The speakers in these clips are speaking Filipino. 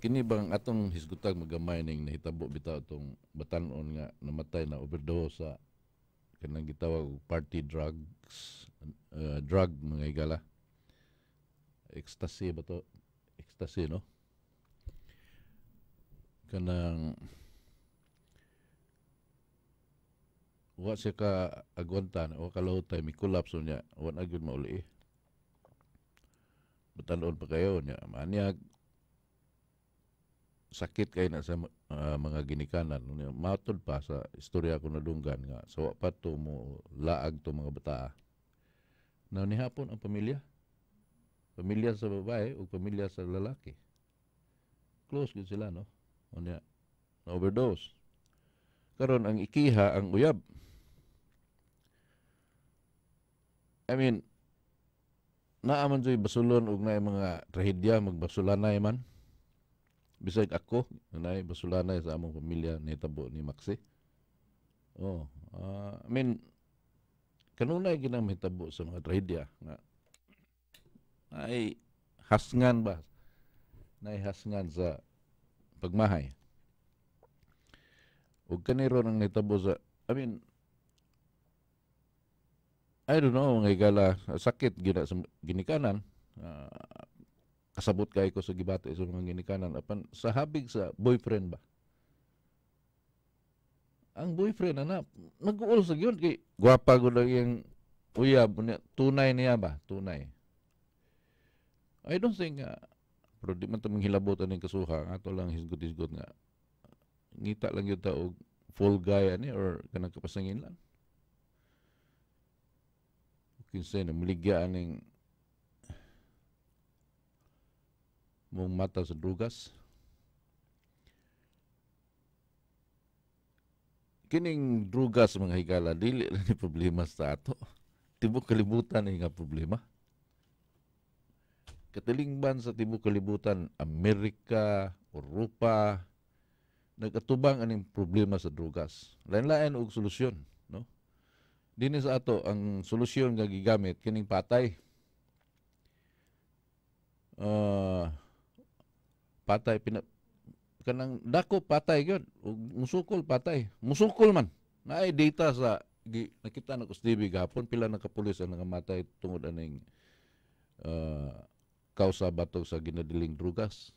kini bang atong hisgutag magamay ning nahitabo bitaw tong batanon on nga namatay na overdose sa kanang gitawag party drugs uh, drug mga igala ecstasy ba to ecstasy no kanang wa siya ka agwantan o kalahutay mi collapse niya wa na gyud mauli eh. batanon pa kayo niya maniag sakit kay na sa uh, mga ginikanan matod pa sa istorya ko nadunggan nga so pa to mo laag to mga bata na nihapon ang pamilya pamilya sa babae o pamilya sa lalaki close gud sila no unya na overdose karon ang ikiha ang uyab I mean naaman joy basulon og na mga trahedya magbasulan na man bisag ako nay basula na sa among pamilya ni tabo ni Maxi oh uh, I mean kanunay ginang mahitabo sa mga tradya nga ay hasngan ba na hasngan sa pagmahay o kaniro nang nitabo sa I mean I don't know mga igala sakit gina, sa ginikanan uh, ah, kasabot kay ko sa gibato sa mga ginikanan apan sa habig sa boyfriend ba ang boyfriend ana nag-uol sa gyud kay guwapa gud ang iyang uyab tunay niya ba tunay I don't think uh, pero di man ta manghilabot ning kasuha ato lang hisgot-hisgot nga ngita lang gyud ta og full guy ani or kanang kapasangin lang kinsa na miligya aning mong mata sa drugas. Kining drugas mga higala, dili lang ni problema sa ato. Tibok kalibutan nga problema. Katilingban sa tibok kalibutan, Amerika, Europa, nagatubang aning problema sa drugas. Lain-lain og solusyon, no? Dini sa ato ang solusyon nga gigamit kining patay. Uh, patay pina, kanang dako patay gyud ug musukol patay musukol man naay data sa gi, nakita na ko sa TV gahapon pila na kapulis ang nangamatay tungod aning uh, kausa batok sa ginadiling drugas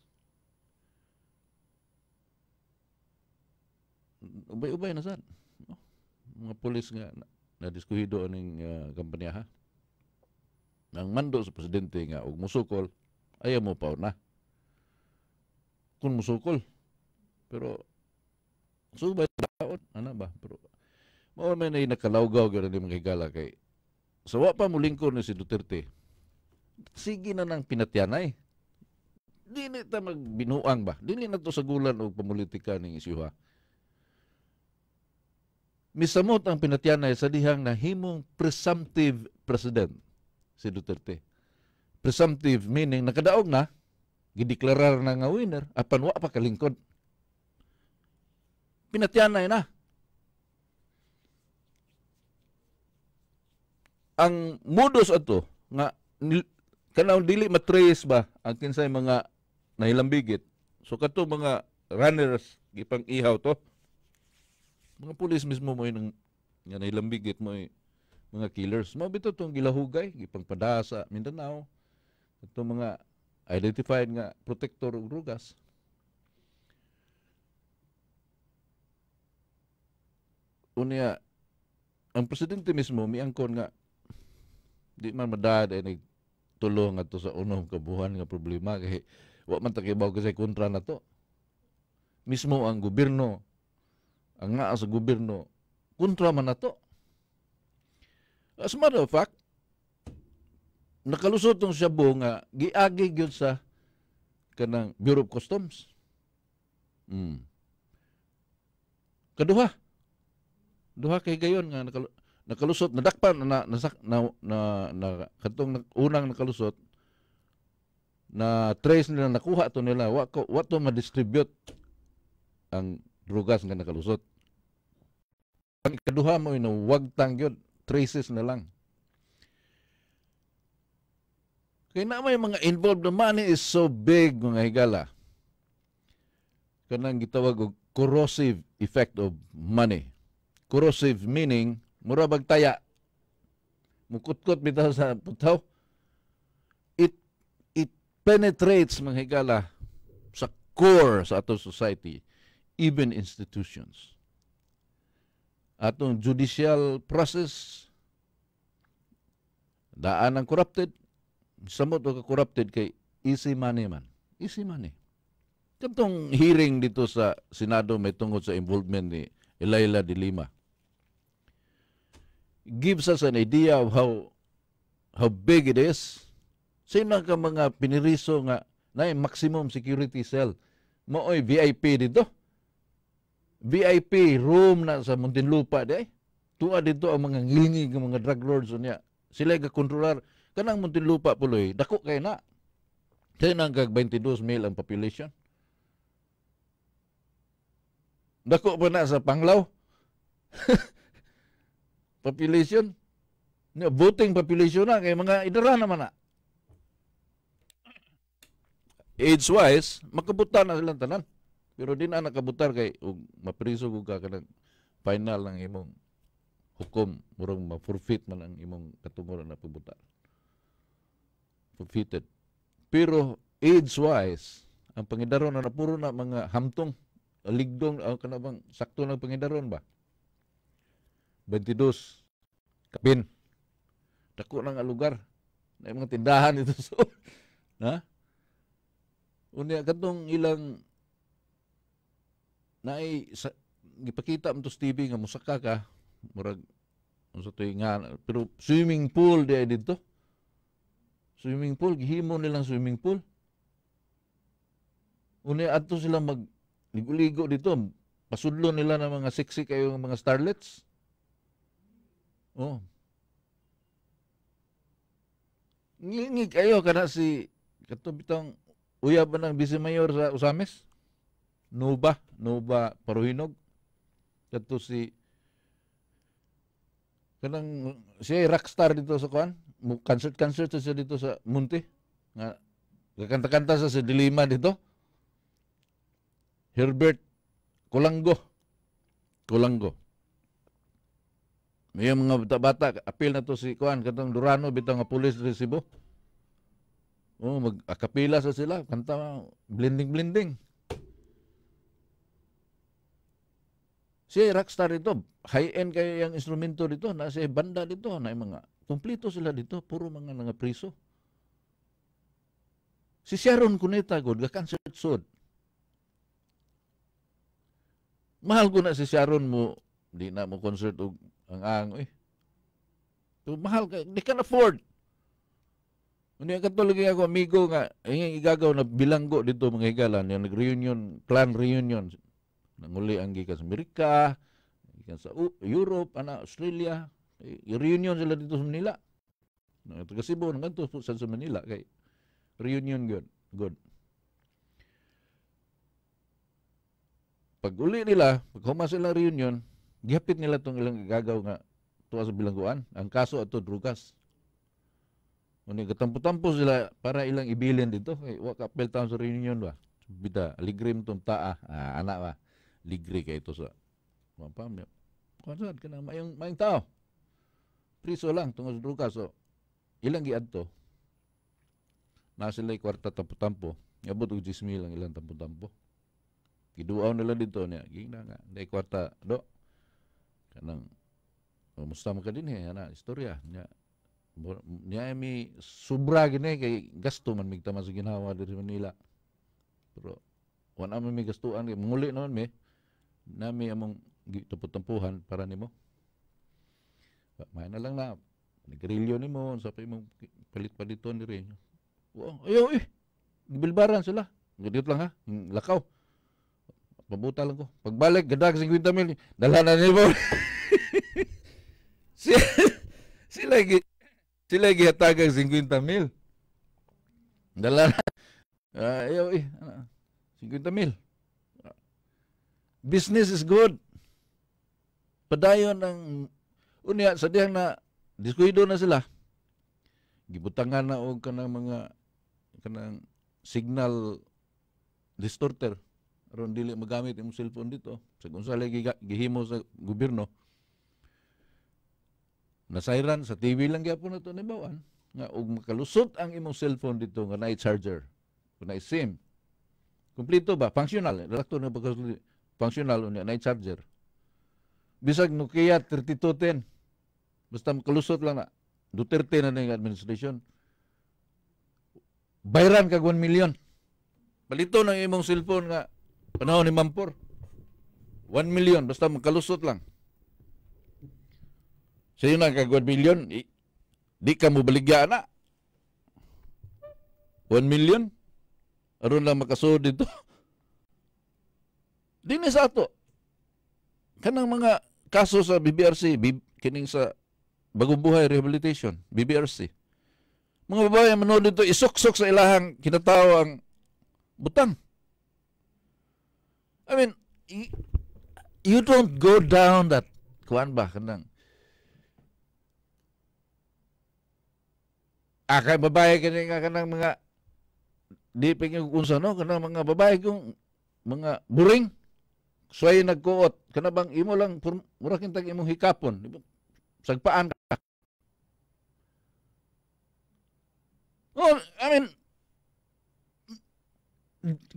ubay-ubay na sad no? mga pulis nga nadiskuhido aning uh, kampanya ha nang mando sa presidente nga og musukol ayaw mo pa na kung musukol. Pero, subay daon, ana ba? Pero, mao may na nakalawgaw gano'n ni mga higala kay, sa so, pa mulingkod ni si Duterte, sige na nang pinatyanay. Dili ta magbinuang ba? Dili na to sagulan og pamulitika ning isyuha. Misamot ang pinatyanay sa dihang himong presumptive president si Duterte. Presumptive meaning nakadaog na gideklarar na nga winner, apan wa pa kalingkod. Pinatyanay na. Ah. Ang modus ato, nga kanaw dili matrace ba ang kinsay mga nahilambigit. So kato mga runners, gipang ihaw to, mga pulis mismo mo yung nga nahilambigit mo mga killers. Mabito itong gilahugay, gipang padasa, Mindanao. Ito mga identified nga protector og rugas. Unya, ang presidente mismo miangkon nga di man madad ay eh, nagtulong ato sa unong kabuhan nga problema kay wa man takibaw kasi kontra na to. Mismo ang gobyerno, ang nga sa gobyerno, kontra man na to. As a matter of fact, nakalusot ng shabu nga giagi gyud sa kanang Bureau of Customs. Mm. Kaduha. Duha kay gayon nga nakalusot nadakpan na nasak na na, na katong unang nakalusot na trace nila nakuha to nila wa ko wa to ma-distribute ang drugas nga nakalusot. Ang kaduha mo na wag tang tangyod traces na lang. Kaya na may mga involved the money is so big mga higala. Kanang gitawag og corrosive effect of money. Corrosive meaning murabag taya. Mukutkot bitaw sa putaw. It it penetrates mga higala sa core sa ato society, even institutions. Atong judicial process daan ang corrupted samot o corrupted kay easy money man. Easy money. Katong hearing dito sa Senado may tungod sa involvement ni Elaila de Lima gives us an idea of how how big it is. Sino ka mga piniriso nga na maximum security cell? Mooy VIP dito. VIP room na sa Muntinlupa di ay. Tuwa dito ang mga ngilingi ng mga drug lords niya. Sila ga controller Kanang Muntinlupa puloy, dako kay na. Kaya nang gag 22 mil ang population. Dako pa na sa Panglaw. population. Voting population na kay mga idara naman na. Age-wise, makabutan na silang tanan. Pero din na nakabutar kay ug mapriso ko ka kanang final ng imong hukom murong ma-forfeit man ang imong katungod na pagbutar profited. Pero age-wise, ang pangidaron na ano, puro na mga hamtong, ligdong, uh, kanabang, sakto ng pangidaron ba? 22. Kapin. Dako na nga lugar. Na mga tindahan ito. So, na? Unya, katong ilang naay sa, gipakita mo to TV nga musaka ka murag unsa ano toy nga pero swimming pool di ay dito swimming pool, gihimo nilang swimming pool. Uni adto sila mag ligo-ligo dito, pasudlo nila ng mga sexy kayong mga starlets. Oh. Ngingi kayo kana si kato bitang uya ba ng vice mayor sa Usames? Nuba, Nuba Paruhinog. Kato si kanang si rockstar dito sa kuan concert-concert sa dito sa Munti. Nga, kakanta-kanta sa sa Dilima dito. Herbert Kulanggo. Kulanggo. May mga bata-bata, apil na to si Kuan, katong Durano, bitaw nga pulis sa Oh, mag-akapila sa sila, kanta, blending-blending. Si rockstar dito, high-end kay ang instrumento dito, na si banda dito, na mga Kumplito sila dito, puro mga nga priso. Si Sharon Cuneta, God, ga-cancer sod. Mahal ko na si Sharon mo, di na mo concert og ang ang eh. So, mahal ka, di ka afford. Ano Unya katulog nga ako amigo nga ingay eh, igagaw na bilanggo dito mga higalan yung nag-reunion, clan reunion. Nanguli ang gikan sa Amerika, gikan sa Europe, ana Australia, I-reunion sila dito sa Manila. Taga Cebu, nagkanto sa Manila. Kay, reunion good. Good. Pag uli nila, pag huma sila reunion, gihapit nila itong ilang gagaw nga tuwa sa bilangguan. Ang kaso ato drugas. Ngunit katampo-tampo sila para ilang ibilin dito. Kay, wa ka peltaon sa reunion ba? Bida, ligrim itong taa. Ah, anak ba? Ligri kay ito sa. Mapam niya. Kung saan ka na, mayong, mayong tao. Priso lang tungod sa droga. So, ilang to? Na sila'y kwarta tampo-tampo. Ngabot og 10 mil ang ilang tampo-tampo. Kiduaw nila dito niya. Gina nga. Hindi kwarta. Do. Kanang, kumusta mo ka din eh. Ana, istorya. Niya, niya eh, mi sobra gini eh, kay gasto man migtama sa ginawa diri Manila. Pero wala man mi gastuan kay manguli naman mi nami among gituputampuhan para nimo may na ano lang na, nagrilyo ni mo, sa pa palit-paliton ni rin. Wow, ayaw eh, gibilbaran sila. Ganit lang ha, lakaw. Pabuta lang ko. Pagbalik, gadag 50 mil, dala na ni mo. sila, sila, sila gihatagang 50 mil. Dala na. Uh, ayaw eh, 50 ano? mil. Business is good. Padayon ang Unya, sa diyang na, diskuido na sila. Gibutangan na og kanang mga, kanang signal distorter. Aron dili magamit imong cellphone dito. Sa kung sala gihimo sa gobyerno. na Nasairan, sa TV lang gyapon na ito, nibawan. Nga, og makalusot ang imong cellphone dito nga night charger kung na SIM. Kumplito ba? Functional. Relakto na pagkasunod. Functional unya night charger. Bisag Nokia 3210. Basta kalusot lang na. Duterte na ng administration. Bayran kag 1 million. Palito ng imong cellphone nga panahon ni Mampor. 1 million basta magkalusot lang. Sa so, yun ang kag 1 million, di ka mo baligya na. 1 million aron lang makasood dito. Dini sa ato. Kanang mga kaso sa BBRC, kining sa Bagong Buhay Rehabilitation, BBRC. Mga babae, manood dito, isuksok sa ilahang kinatawa ang butang. I mean, you don't go down that, kuan ba, kanang, akay ah, babae kini kanang mga di pingin unsa no kanang mga babae kung mga buring suway nagkuot kanabang imo lang mura kintag imong hikapon sagpaan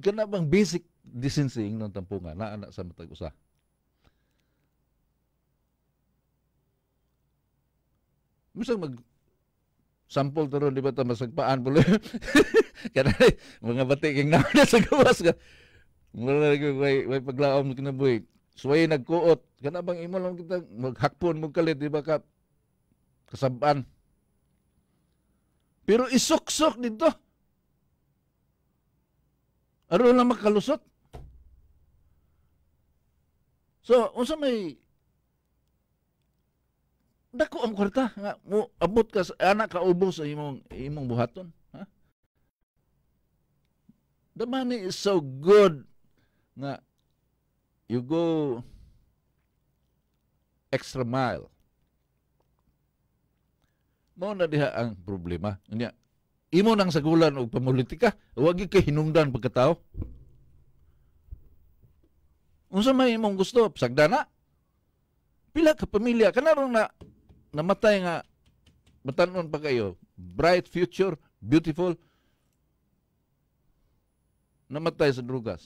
kana bang basic distancing ng tampungan naa na sa matag usa Musang mag sample turo di ba ta masagpaan pulo kada mga bati kang na sa gawas ka mura ko way way paglaom kinabuhi suway nagkuot kana bang imo lang kita maghakpon mo kalit di ba ka kasaban pero isuksok dito Aro lang makalusot. So, unsa may dako ang kwarta nga mo abot ka anak ka ubos sa imong imong buhaton, ha? The money is so good nga you go extra mile. Mao na diha ang problema. Nya, imo nang sagulan og pamulitika, wag kay hinungdan pagkatao. Unsa may imong gusto, sagdana? Pila ka pamilya kanaron na namatay nga batanon pa kayo, bright future, beautiful namatay sa drugas.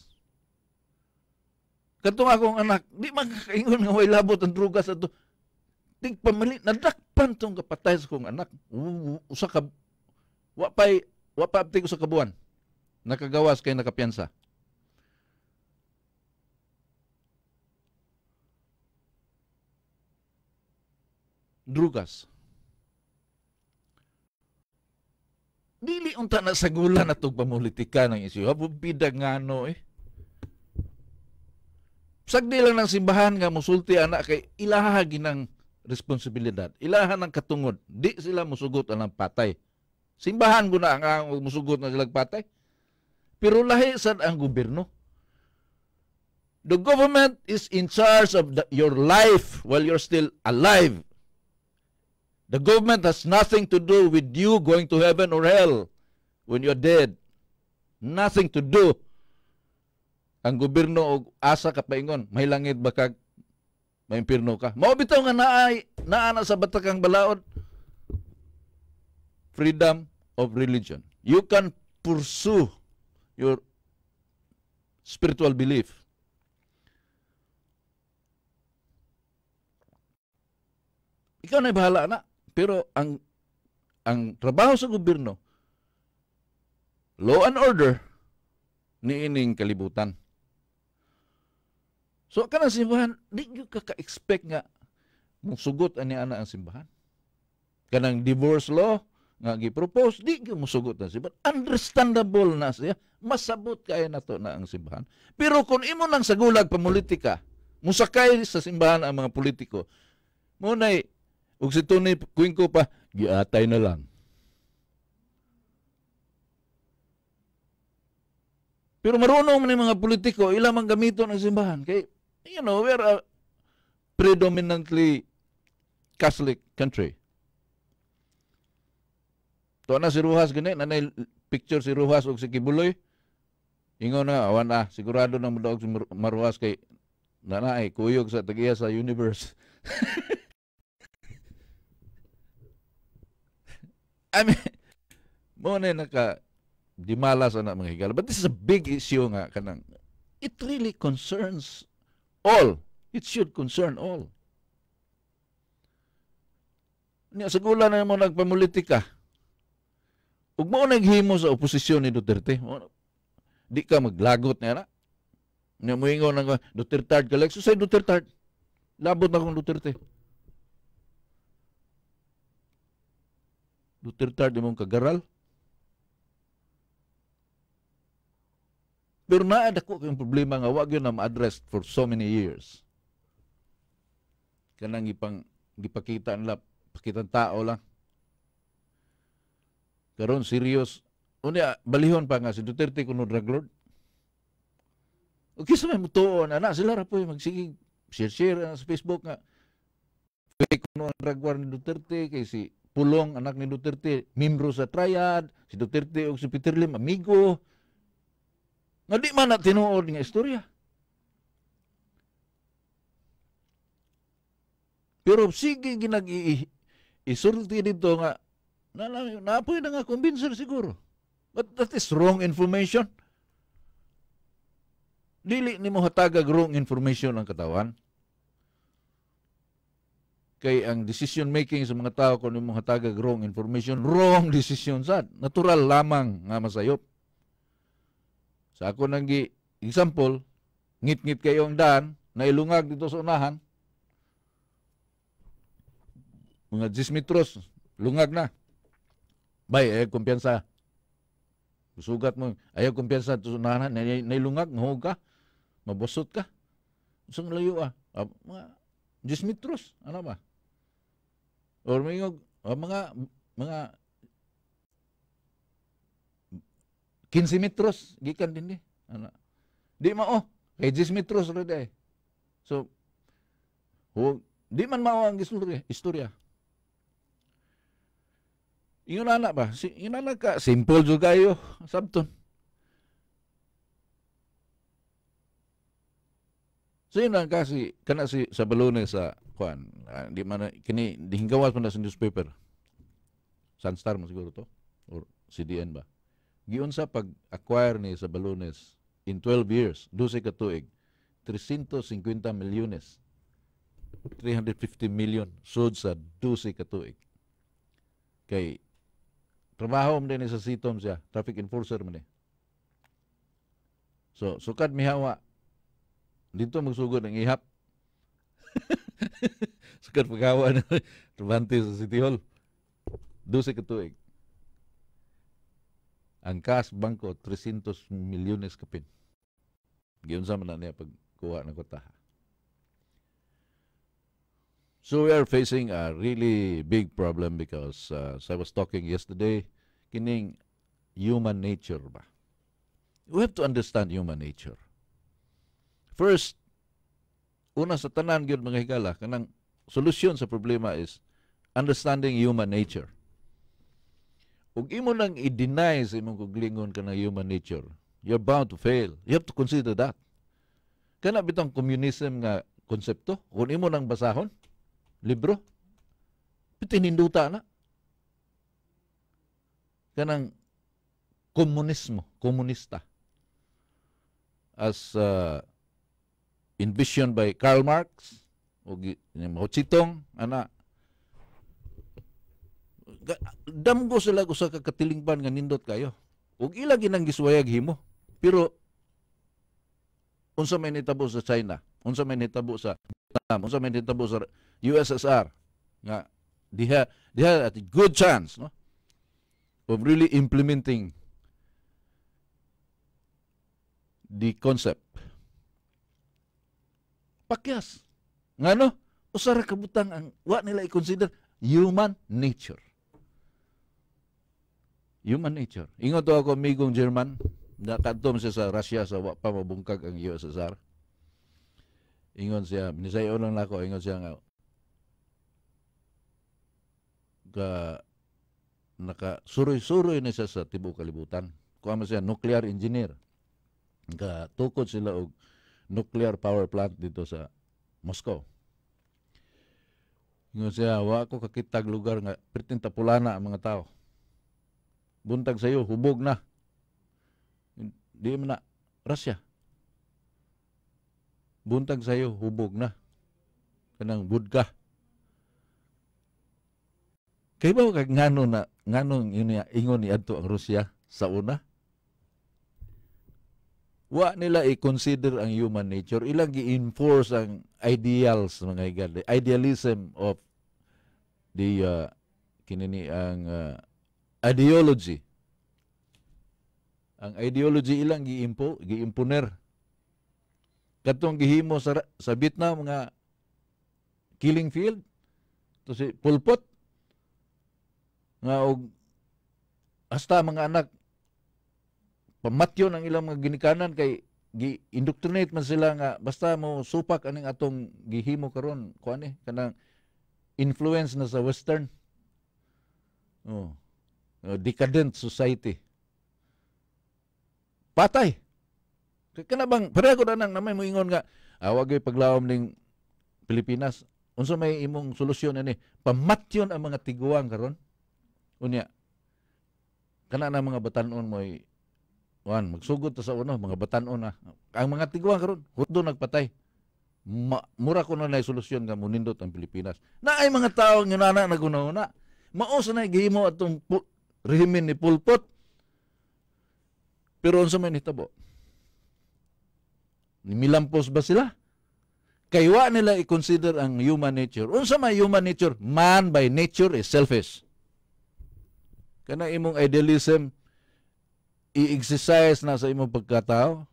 Katong akong anak, di makakaingon nga way labot ang drugas ato. Tig pamali, nadakpan tong kapatay sa kong anak. Usa ka Wapay, wapapti ko sa kabuan. Nakagawas kay nakapiyansa. Drugas. Dili unta na sa gula na itong ng isyu. Habubidag nga ano eh. Sagdi lang ng simbahan nga musulti anak kay ilaha ginang responsibilidad. Ilaha ng katungod. Di sila musugot ang patay. Simbahan ko na ang, ang musugot na silagpatay. Pero lahi sad ang gobyerno. The government is in charge of the, your life while you're still alive. The government has nothing to do with you going to heaven or hell when you're dead. Nothing to do. Ang gobyerno og asa ka paingon, may langit ba kag may impirno ka. Mao bitaw nga naay naa na sa batakang balaod freedom of religion. You can pursue your spiritual belief. Ikaw na bahala na. Pero ang ang trabaho sa gobyerno, law and order, niining kalibutan. So, kanang simbahan, di nyo kaka-expect nga mong sugot ani ana ang simbahan. Kanang divorce law, nga gipropose di gyud musugot na sibat understandable na siya masabot kay nato na ang simbahan pero kung imo nang sa gulag pamulitika musakay sa simbahan ang mga politiko mo nay ug si Tony Quinco pa giatay na lang Pero marunong man mga politiko, ilang man gamiton ang simbahan. Kay, you know, we're a predominantly Catholic country. Tuwa na si Ruhas gani, nanay picture si Ruhas o si Kibuloy. Ingaw na, awan ah, sigurado na mudaog si Maruhas kay nanay, kuyog sa tagiya sa universe. I mean, mo na naka dimalas na mga higala. But this is a big issue nga kanang it really concerns all. It should concern all. Niya sa gula na mo nagpamulitika. Ug mao naghimo sa oposisyon ni Duterte. Mo, di ka maglagot niya na. Nga moingon ng Duterte ka like, susay Duterte. Labot na kong Duterte. Duterte di mong kagaral. Pero naa dako kayong problema nga wag yun na ma-address for so many years. Kanang ipang gipakita nila, pakitan tao lang karon serious unya balihon pa nga si Duterte kuno drug lord Okay, sa may mutuon, ana, sila ra po yung magsigig. Share-share ah, sa Facebook nga. Fake kuno ang drug war ni Duterte kay si Pulong, anak ni Duterte, membro sa triad, si Duterte o si Peter Lim, amigo. Nga di man na tinuod nga istorya. Pero sige ginag-isulti dito nga na, na, naapoy na nga convincer siguro. But that is wrong information. Dili ni mo hatagag wrong information ang katawan. Kay ang decision making sa mga tao kung mo hatagag wrong information, wrong decision sad. Natural lamang nga masayop. Sa ako nang gi example, ngit-ngit kayo ang daan, nailungag dito sa unahan, mga 10 metros, lungag na. Bay, ayaw kumpiyansa. Sugat mo. Ayaw kumpiyansa. Tusunahan, nailungag, nahog ka. Mabusot ka. Isang layo ah. ah mga 10 metros. Ano ba? Or may ah, mga mga 15 metros. Gikan din di. Ano? Di mao. Kay 10 metros rin eh. So, huwag, di man mao ang istorya. istorya. Iyon anak ba? Si, ingon ka. Simple jo kayo. Sabton. So yun lang kasi, kana si sa Balones sa kuan, uh, ah, di man kini dihinggawas man sa newspaper. Sunstar mo siguro to or CDN ba. Giun sa pag acquire ni sa Balones in 12 years, 12 ka 350 milyones. 350 million sold sa 12 ka Kay Trabaho man din sa sitom siya, traffic enforcer man din. Eh. So, sukat mihawa. Dito magsugod ang ihap. sukad paghawa na trabante sa City Hall. Duse katuig. Ang kas bangko, 300 milyones kapin. Giyon sa man na niya pagkuha ng kotaha. So we are facing a really big problem because uh, as I was talking yesterday, kining human nature ba? We have to understand human nature. First, una sa tanan gyud mga higala kanang solusyon sa problema is understanding human nature. Ug imo nang i-deny sa imong kuglingon kana human nature, you're bound to fail. You have to consider that. Kana bitang communism nga konsepto, kun imo nang basahon, Libro? Pitininduta na. Kanang komunismo, komunista. As uh, envisioned by Karl Marx, o Mao Zedong, ana, damgo sila usa ka katilingban nga nindot kayo. Ug ila ginang giswayag himo. Pero unsa may nitabo sa China, unsa may nitabo sa Vietnam, unsa may nitabo sa USSR nga diha diha at good chance no of really implementing the concept pakyas nga no usara ra kabutang ang wa nila i-consider human nature human nature ingon to ako migong German na kantom siya sa Russia sa wa pa mabungkag ang USSR ingon siya nisayon lang nako ingon siya nga ga naka suroy-suroy na siya sa tibuok kalibutan. Kuha man siya nuclear engineer. Ga tukod sila og nuclear power plant dito sa Moscow. Ingon siya, wa ko kakitag lugar nga perting tapulana ang mga tao. Buntag sa iyo, hubog na. Di man na, Russia. Buntag sa iyo, hubog na. Kanang budka. Kay ba kag ngano na ngano ingon ni adto ang Rusya sa una? Wa nila i-consider ang human nature. Ilang gi-enforce ang ideals mga higad, idealism of the uh, kinini ang uh, ideology. Ang ideology ilang gi-impo, gi-imponer. Katong gihimo sa, sa Vietnam nga killing field to si Pol Pot nga og hasta mga anak pamatyon ang ilang mga ginikanan kay gi-indoctrinate man sila nga basta mo supak aning atong gihimo karon kuan eh kanang influence na sa western oh decadent society patay kana bang pare ko na nang namay mo ingon nga awag ah, paglawom ning Pilipinas unsa may imong solusyon ani pamatyon ang mga tiguang karon Unya, kana na mga batanon mo ay Wan, magsugod to sa uno, mga batanon na. Ang mga tiguan karon, hutdo nagpatay. Ma, mura ko na na solusyon nga munindot ang Pilipinas. Na ay mga tao nga nana naguna-una. Mao sa na gihimo atong rehimen ni Pulpot. Pero unsa man hitabo? Nimilampos ba sila? Kaywa nila i-consider ang human nature. Unsa may human nature? Man by nature is selfish. Kana imong idealism i-exercise na sa imong pagkatao,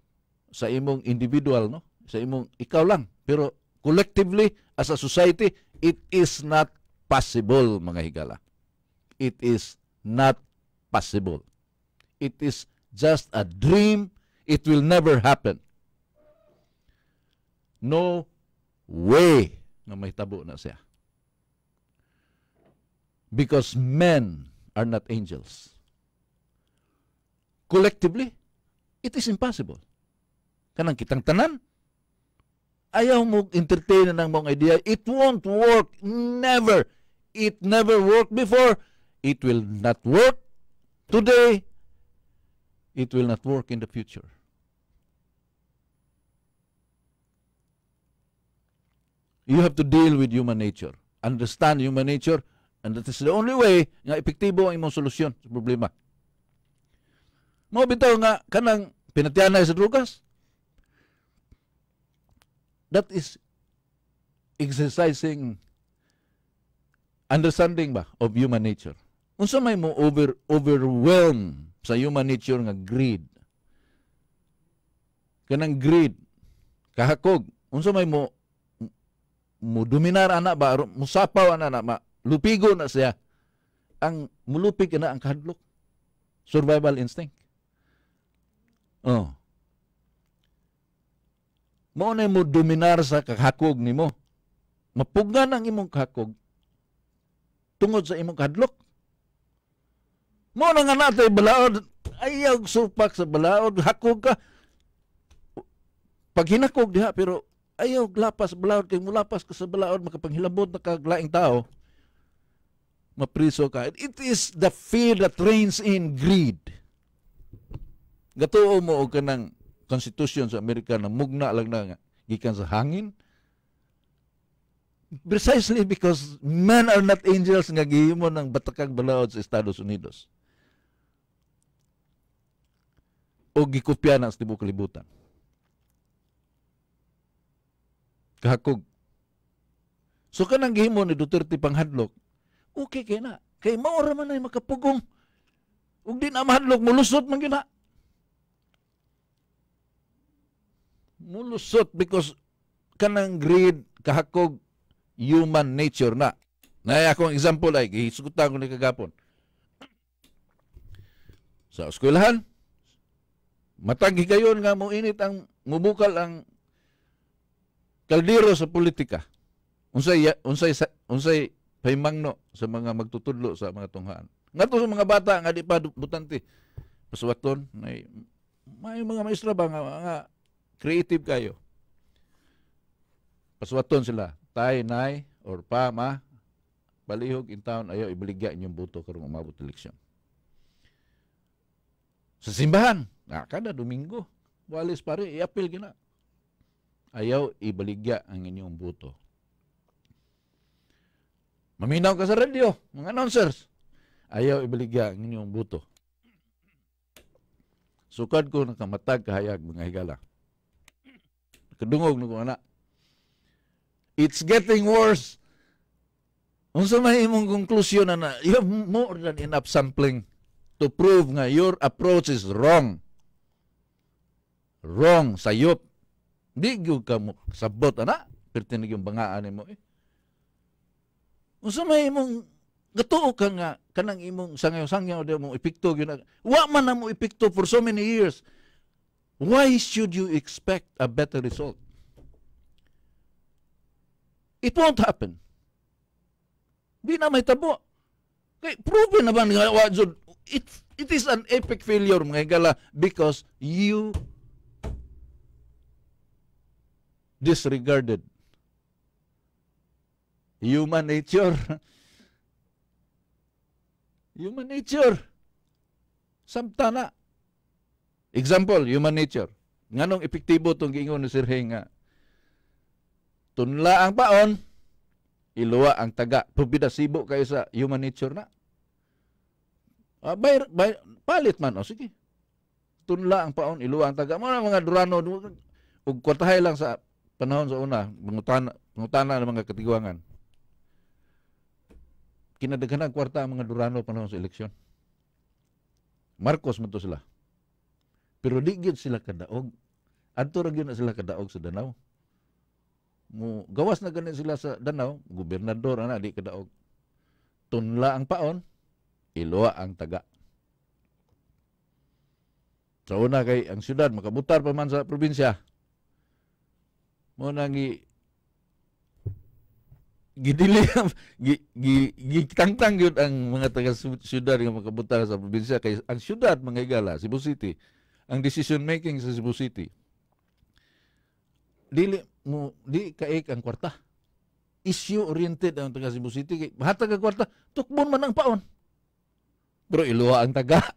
sa imong individual, no? Sa imong ikaw lang. Pero collectively, as a society, it is not possible, mga higala. It is not possible. It is just a dream. It will never happen. No way nga may tabo na siya. Because men are not angels. Collectively, it is impossible. Kanang kitang tanan, ayaw mo entertain ng mong idea, it won't work. Never. It never worked before. It will not work today. It will not work in the future. You have to deal with human nature. Understand human nature And that is the only way nga epektibo ang imong solusyon sa problema. Mao bitaw nga kanang pinatianay sa drugas. That is exercising understanding ba of human nature. Unsa may mo over overwhelm sa human nature nga greed. Kanang greed kahakog unsa may mo mo dominar ana ba musapaw ana na ma Lupigo na siya. Ang mulupig na ang kahadlok. Survival instinct. Oh. Mao na mo dominar sa kakakog nimo. Mapugan ang imong kakog tungod sa imong kahadlok. Mao na nga natay balaod, ayaw supak sa balaod, hakog ka. Pag hinakog diha pero ayaw lapas balaod kay mulapas ka sa balaod makapanghilabot na kaglaing tao mapriso ka. It is the fear that reigns in greed. Gatuo mo og kanang constitution sa Amerika na mugna lang na gikan sa hangin. Precisely because men are not angels nga gihimo ng batakang balaod sa Estados Unidos. O gikopya na sa tibok kalibutan. Kahakog. So kanang gihimo ni Duterte panghadlok, okay kay na. Kay maura man ay makapugong. Ug din na mahadlok, mulusot man yun na. Mulusot because kanang greed, kahakog, human nature na. Na akong example ay, gisukutan ko ni kagapon. Sa eskwelahan, matag higayon nga mo init ang mubukal ang kaldero sa politika. Unsay unsay unsay paimangno sa mga magtutudlo sa mga tunghaan. Ngadto sa mga bata nga di pa butante pasuwaton may may mga maestra ba nga, nga creative kayo. Paswaton sila, tay, nay, or pa, ma, balihog in town ayo ibaligya inyong buto karong umabot eleksyon. Sa simbahan, na ah, kada Domingo, walis pare, i-appeal gina. Ayaw ibaligya ang inyong buto Maminaw ka sa radio, mga announcers. Ayaw ibaligya ang inyong buto. Sukad ko nakamatag kahayag mga higala. Kadungog na ko anak. It's getting worse. Unsa may imong konklusyon na na, you have more than enough sampling to prove nga your approach is wrong. Wrong, sayop. Di gyud ka mo sabot ana, pertinig yung bangaan nimo eh unsa may imong gatuo ka nga kanang imong sangyaw-sangyaw di mo epekto gyud wa man na mo epekto for so many years why should you expect a better result it won't happen di na may tabo kay proven naman nga wa jud it it is an epic failure mga gala because you disregarded Human nature. human nature. Samtana. Example, human nature. Nganong epektibo tong giingon ni Sir nga tunla ang paon, iluwa ang taga. Pubidasibo kayo sa human nature na. Uh, ah, bay, bay, palit man, o oh, sige. Tunla ang paon, iluwa ang taga. Mga mga durano, ug kwartahay lang sa panahon sa una, pangutana, pangutana ng mga katiguangan kinadaghanang kwarta ang mga Durano panahon sa eleksyon. Marcos man sila. Pero di gyud sila kadaog. Adto ra na sila kadaog sa Danau. Mo gawas na ganin sila sa Danau, gobernador ana di kadaog. Tunla ang paon, iloa ang taga. Sa una kay ang syudad makabutar pa man sa probinsya. Mo nang gidili gitangtang yun ang mga taga syudad nga makabutar sa probinsya kay ang syudad mga higala Cebu City ang decision making sa Cebu City dili mo di kaik ang kwarta issue oriented ang taga Cebu City kay hatag ang kwarta tukbon man ang paon pero iluha ang taga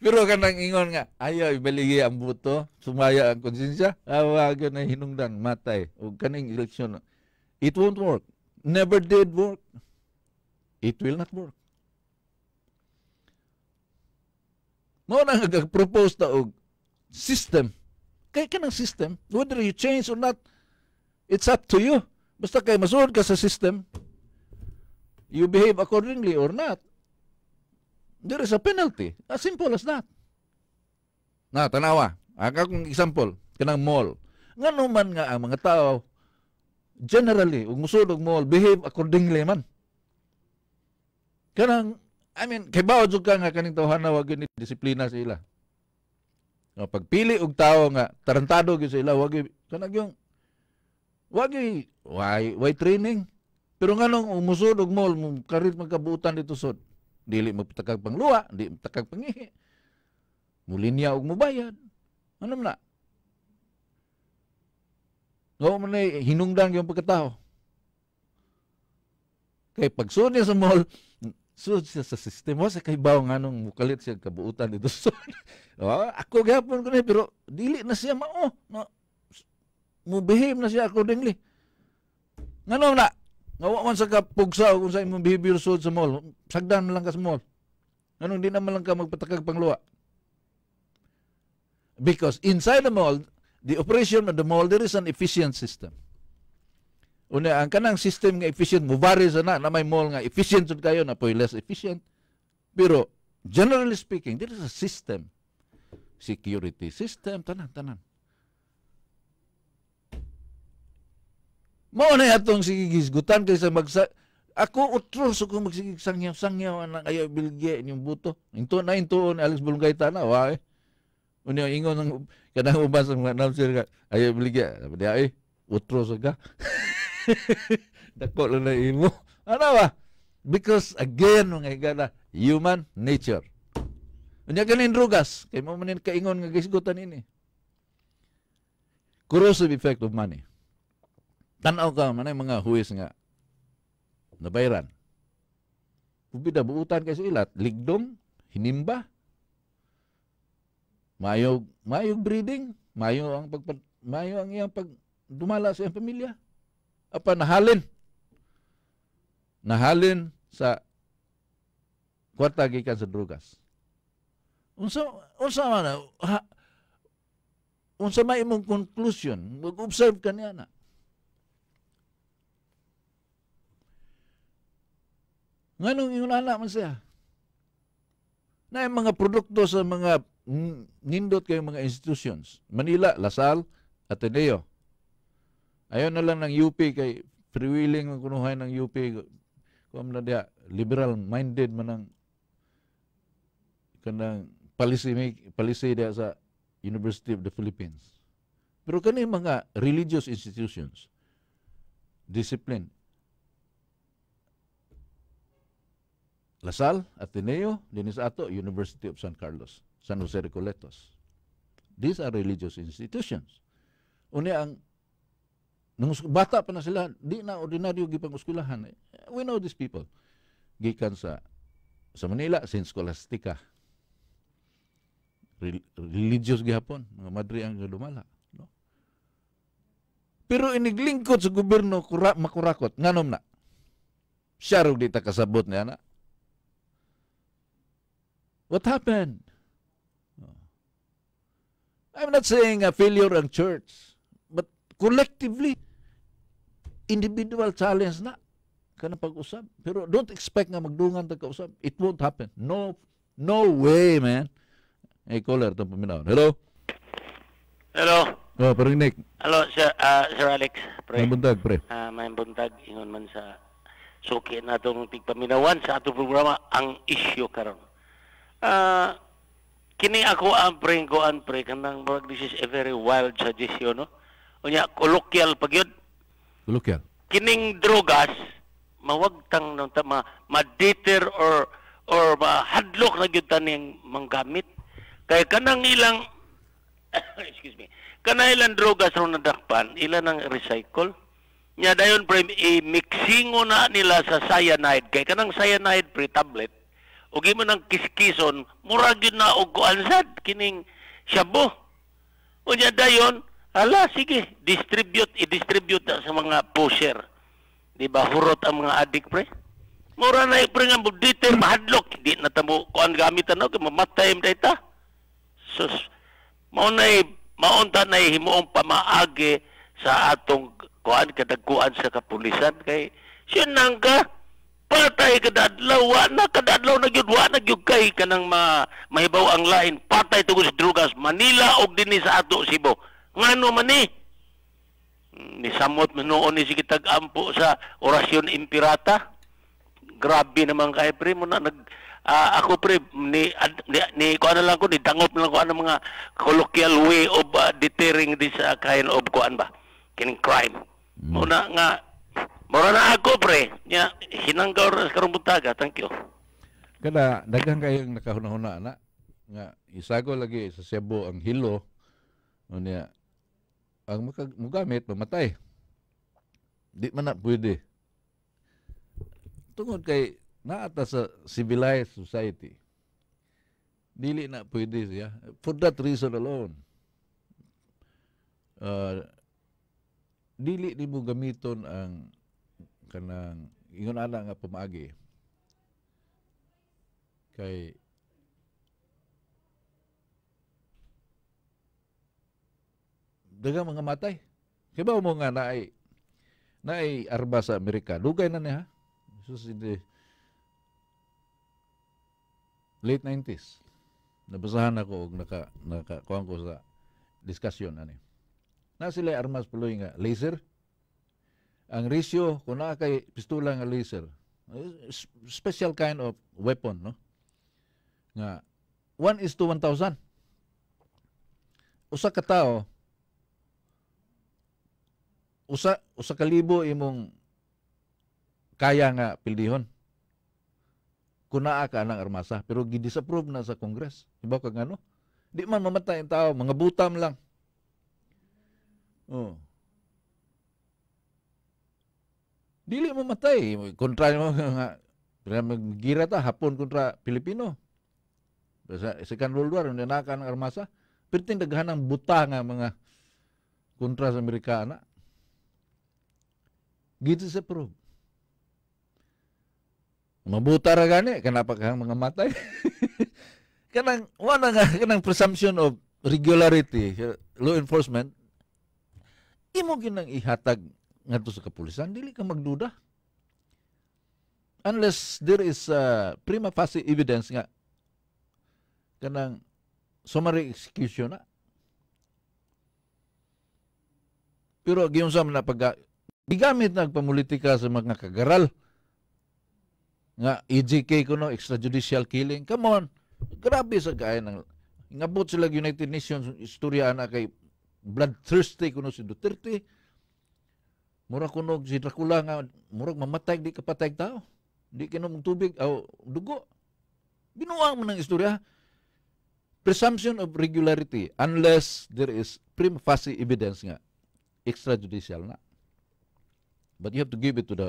Pero kanang ingon nga, ayaw ibaligi ang buto, sumaya ang konsensya, awa na hinungdan, matay. ug kaning eleksyon, It won't work. Never did work. It will not work. Mao na nga propose ta og system. Kay kanang system, whether you change or not, it's up to you. Basta kay masunod ka sa system, you behave accordingly or not. There is a penalty. As simple as that. Na tanawa, ang akong example, kanang mall. Ngano man nga ang mga tao generally, ug musulog mo, behave accordingly man. Kanang, I mean, kay bawad ka nga kaning tawhan na wag ni disiplina sila. No, pagpili og tao nga tarantado gyud sila, ila, wag kanang yung wag why why training. Pero nganong umusod og mall mo karit magkabutan dito sod. Dili mo luwa, dili di takag pangihi. Mulinya og mubayad. Ano na? No, man eh, hinungdan yung pagkatao. Kay pagsuni sa mall, sud siya sa sistema sa kaibaw nga nung mukalit siya kabuutan dito sa oh, ako gapon ko na pero dili na siya mao no mubihim na siya accordingly ngano na Ngao man sa kapugsa o kung sa imong behavior sud sa mall sagdan lang ka sa mall ngano di na man lang ka magpatakag pangluwa because inside the mall the operation of the mall, there is an efficient system. Una, ang kanang system nga efficient, mubari sa na, na may mall nga efficient jud kayo, na po less efficient. Pero, generally speaking, there is a system. Security system, tanan, tanan. Mao na atong sigigisgutan kaysa magsa... Ako utro so kung magsigig sangyaw ang ayo bilge inyong buto. Into na into Alex Bulungay tanaw, eh. Unya ingon ang kadang ubas ang mga announcer ka. Ayo beligya. Sabi dia, eh, utro saga. Dako lang na imo. Ano ba? Because again, mga higala, human nature. Unya ganin rugas. Kay mo manin kaingon nga gisgutan ini. Corrosive effect of money. Tanaw ka, manay mga huwis nga nabayran. Bubida, buutan kay sa ilat, ligdong, hinimba, Mayo, mayo breeding, mayo ang pag mayo ang iyang pag dumala sa iyang pamilya. Apa nahalin. Nahalin sa kwarta gikan sa drugas. Unsa unsa man ha, unsa may imong conclusion? Mag-observe ka niya na. Nganong yung anak man siya? Na yung mga produkto sa mga nindot kayong mga institutions. Manila, Lasal, Ateneo. Ayon na lang ng UP kay free willing ang kunuhay ng UP. Kung na ano diya, liberal-minded man ang kanang policy, policy dia sa University of the Philippines. Pero kani mga religious institutions, discipline, Lasal, Ateneo, dinis ato, University of San Carlos. San Jose Recoletos. These are religious institutions. Uni ang nung bata pa na sila, di na ordinaryo gipang eskulahan. We know these people. Gikan sa sa Manila, Saint Scholastica. Re- religious gihapon, mga madre ang lumala. No? Pero iniglingkot sa gobyerno kura, makurakot, nganom na. Siya rin dita kasabot niya na. What happened? I'm not saying a failure ang church, but collectively, individual challenge na kana pag-usab. Pero don't expect nga magdungan ta kausab. It won't happen. No no way, man. Hey, caller, itong paminaw. Hello? Hello? Oh, pero Nick. Hello, Sir, uh, Sir Alex. Pre. May buntag, pre. Uh, may buntag. Ingon man sa suki so, na itong pigpaminawan sa ato programa ang isyo karon. Ah, uh, kini ako ang pre ko ang pre kanang murag this is a very wild suggestion no unya colloquial pag colloquial kining drogas mawagtang nung ma, ma deter or or hadlok na gyud taning manggamit kay kanang ilang excuse me kanang ilang drogas ron nadakpan ila nang recycle nya dayon pre i mixingo na nila sa cyanide kay kanang cyanide pre tablet ug imo nang kiskison murag yun na og kuansad kining shabu unya dayon ala sige distribute i-distribute na sa mga pusher di ba hurot ang mga adik pre mura na pre nga budite mahadlok di na tamo kuan gamitan no kay mamatay imday ta sus mao na maunta na himuong pamaagi sa atong kuan kadagkuan sa kapulisan kay siya nang patay kadadlaw na kadadlaw na gyud wa na gyud kay kanang ma, mahibaw ang lain patay tugod sa drugas Manila og dinhi sa ato Cebu ngano man ni hmm, ni samot man ni Sigitag ampo sa orasyon impirata grabe naman kay pre mo na nag uh, ako pre ni ad, ni, ni ko ano lang ko ni dangop lang ko ano mga colloquial way of uh, deterring this uh, kind of kuan ba kining crime mm. muna nga Morana ako pre. Ya, hinanggaw na sa karumbutaga. Thank you. Kada, dagang kayo ang nakahuna-huna, anak. Nga, isago lagi sa ang hilo. Ano ya. Ang magamit, mamatay. Di man na pwede. Tunggu kay na atas civilized society. Dili na pwede ya. For that reason alone. Uh, dili di mo gamiton ang kanang ingon ala nga pumaagi kay daga mga matay. Kay ba mo nga naay naay arba sa Amerika. Dugay na niya. So in the late 90s. Nabasahan ako og naka naka kuan ko sa diskusyon ani. Na sila armas puloy nga laser ang ratio kuna kay pistola nga laser eh, special kind of weapon no nga 1 is to 1000 usa ka tawo usa usa ka libo imong kaya nga pildihon kung ka nang armasa pero gidisapprove na sa Congress ibaw kag ano di man mamatay ang tao mga butam lang oh Dili mo matay. Kontra mo nga, gira ta, hapon kontra Pilipino. Sa Second World War, nanaka ng armasa. Pirting daghan ang buta nga mga kontra sa Amerika ana gitu sa probe. Mabuta ra gani, kanapa kang mga matay. kanang, wala nga, kanang presumption of regularity, law enforcement, imo ginang ihatag ngadto sa kapulisan dili ka magduda unless there is a prima facie evidence nga kanang summary execution na pero giyon sa na pagka gigamit nagpamulitika sa mga kagaral nga EJK kuno extrajudicial killing come on grabe sa kaya ng ngabot sila United Nations istorya na kay bloodthirsty kuno si Duterte mura kunog si Dracula nga murag mamatay di kapatay tao. Di kinom tubig aw dugo. Binuang man ang istorya. Presumption of regularity unless there is prima facie evidence nga extrajudicial na. But you have to give it to the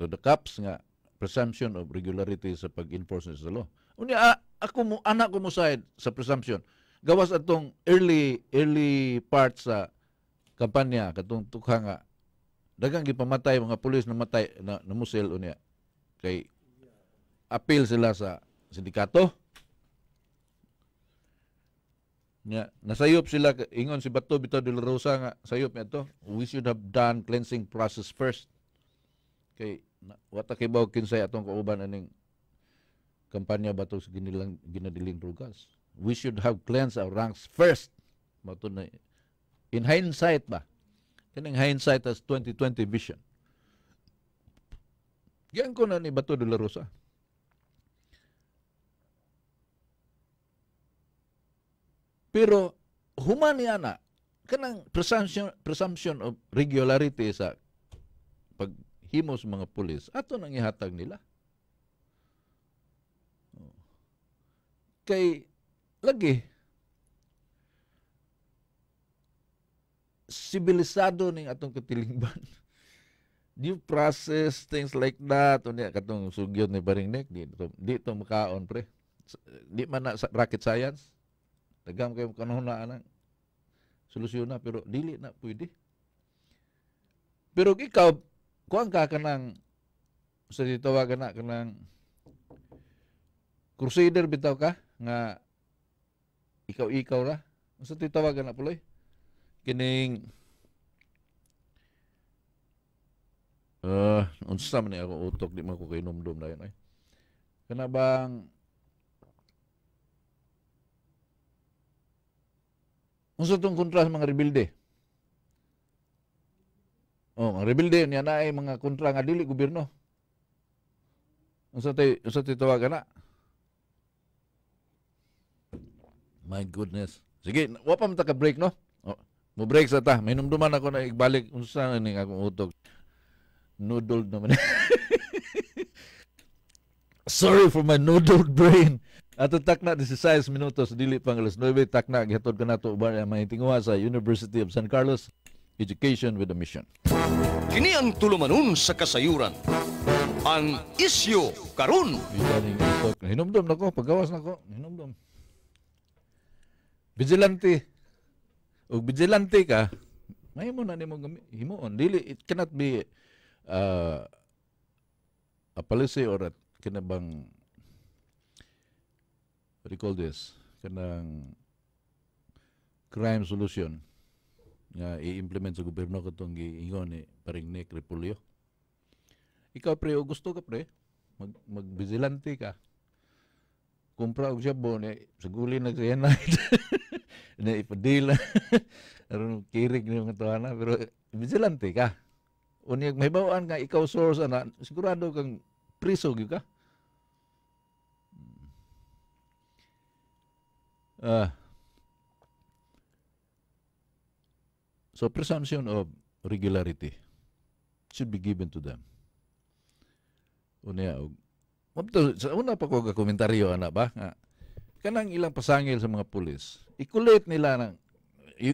to the cops nga presumption of regularity sa pag-enforce sa law. Unya ako mo anak ko mo side sa presumption. Gawas atong early early part sa kampanya katong tukha nga daghang pamatay mga pulis na matay na namusil unya kay apil sila sa sindikato nya nasayop sila ingon si Bato Bito de la Rosa nga sayop niya to we should have done cleansing process first kay na, wata kibaw bawo kinsay atong kauban aning kampanya bato sa ginilang ginadiling rugas we should have cleansed our ranks first mato na in hindsight ba Kaning hindsight as 2020 vision. Yan ko na ni Bato de la Rosa. Pero human ni ana kanang presumption presumption of regularity sa paghimo sa mga pulis ato nang ihatag nila. Kay lagi sibilisado ning atong katilingban. New process, things like that. Unya, katong sugyon ni Baring Nick, di, to, di to makaon, pre. Di man na rocket science. Tagam kayo kanong na anang solusyon na, pero dili na pwede. Pero ikaw, kuang ka kanang sa ditawagan na kanang crusader bitaw ka nga ikaw-ikaw ra. Sa titawagan na puloy kining uh, unsa man ni ako utok di man ko kinomdom dayon ay kana bang unsa tong kontra sa mga rebelde oh ang rebelde niya na ay mga kontra nga dili gobyerno unsa tay unsa tay tawag na my goodness sige wa pa man ta ka break no break sa ta. May numduman ako na igbalik unsa ni akong utok. Noodle naman. Sorry for my noodled brain. Ato takna 16 minutos dili pang alas 9 takna gihatod kanato uban ang mga sa University of San Carlos Education with a Mission. Kini ang tulumanon sa kasayuran. Ang isyu karon. Hinumdom nako, pagawas nako, hinumdom. Vigilante og vigilante ka, may mo na nimo himuon. Dili it cannot be uh, a policy or a kinabang what do you call this? Kanang crime solution nga i-implement sa gobyerno katong giingon ni paring Nick Repulio. Ikaw pre, o gusto ka pre, mag mag-vigilante ka. Kumpra og jabon eh, saguli na sa na ipadil. Aron kirig ni mga tuwana pero vigilante ka. Unyag mahibawaan ka ikaw source ana sigurado kang priso gyud ka. Ah. so presumption of regularity should be given to them. Unya og Mabto, sa una pa ko ga komentaryo ana ba? Nga, kanang ilang pasangil sa mga pulis i-collate nila ng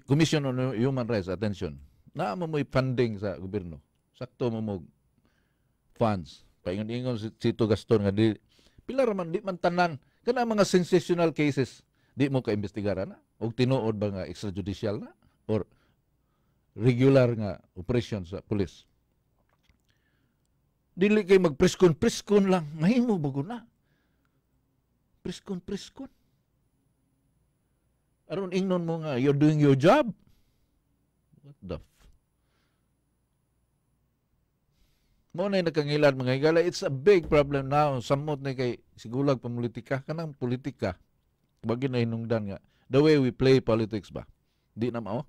Commission on Human Rights, attention, na mo mo'y funding sa gobyerno. Sakto mo mo funds. Paingon-ingon si Tito Gaston nga di, pila raman, di man tanan, kana mga sensational cases, di mo ka-investigara na, o tinuod ba nga extrajudicial na, or regular nga operation sa pulis. Dili kay mag-preskon-preskon lang, mahimo bago na. Preskon-preskon. Aron ingnon mo nga, you're doing your job. What the f- Mo na nakangilan mga higala, it's a big problem now. Samot na kay sigulag pamulitika ka ng politika. Bagay na hinungdan nga. The way we play politics ba? Di na mao.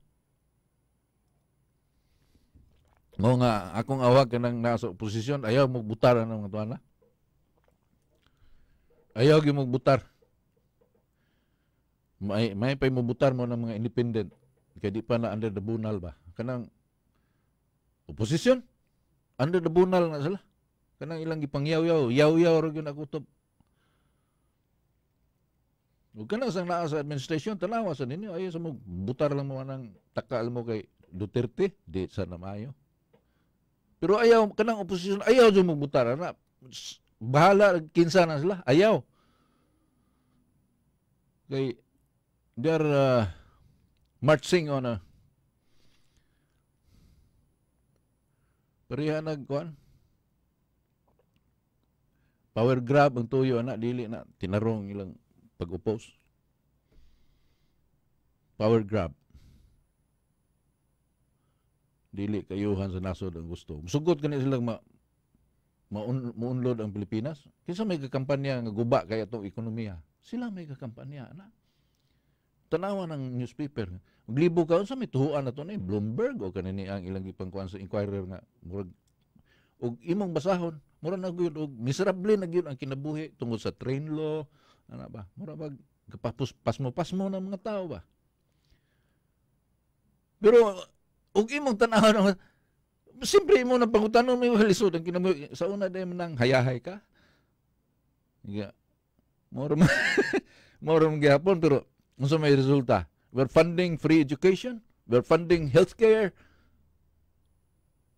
Mo nga, akong awag ka nang nasa oposisyon, ayaw mo butaran ng mga tuwana. Ayaw mo butar may may pay mubutar mo ng mga independent kay di pa na under the bunal ba kanang opposition under the bunal nga sila kanang ilang gipangyaw-yaw yaw-yaw ro gyud akutob Huwag ka na naa sa administration, tanawa sa ninyo. Ayaw sa mo, butar lang mo ng takal mo kay Duterte, di sa namayo. Pero ayaw, kanang opposition, ayaw sa mo butar. Na, bahala, kinsa na sila, ayaw. Kay, they're uh, ah, marching on a ah. Pariha nagkuan. Power grab ang tuyo anak dili na tinarong ilang pag-upos. Power grab. Dili kayuhan sa nasod ang gusto. Musugot kani silang ma maun, ang Pilipinas. Kinsa may kakampanya nga guba kaya itong ekonomiya. Sila may kakampanya na tanawan ng newspaper. Maglibo ka sa mituhuan na to ni Bloomberg o kanini ang ilang ipangkuan sa inquirer nga murag og imong basahon mura na gyud og miserable na gyud ang kinabuhi tungod sa train law ana ba mura bag kapapus pasmo pasmo na mga tao ba pero og imong tanaw Siyempre, mo nang pangutanon may walisod ang kinabuhi. Sa una, dahil nang hayahay ka. Yeah. Moram, moram gihapon, pero Unsa may resulta? We're funding free education, we're funding healthcare,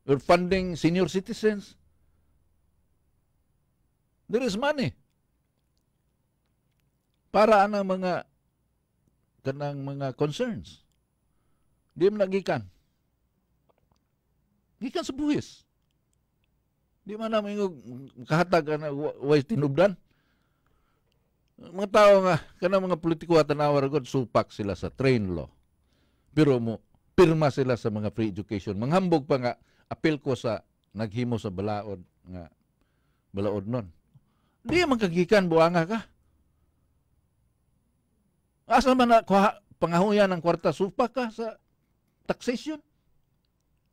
we're funding senior citizens. There is money. Para ana mga kanang mga concerns. Di man nagikan. Gikan sa buhis. Di man namin kahatag na way tinubdan mga tao nga, kana mga politiko at anawar god supak sila sa train law. Pero mo, pirma sila sa mga free education. Manghambog pa nga, apil ko sa naghimo sa balaod nga balaod nun. Di magkagikan buanga ka. Asa man na kuha, pangahuya ng kwarta supak ka sa taxation?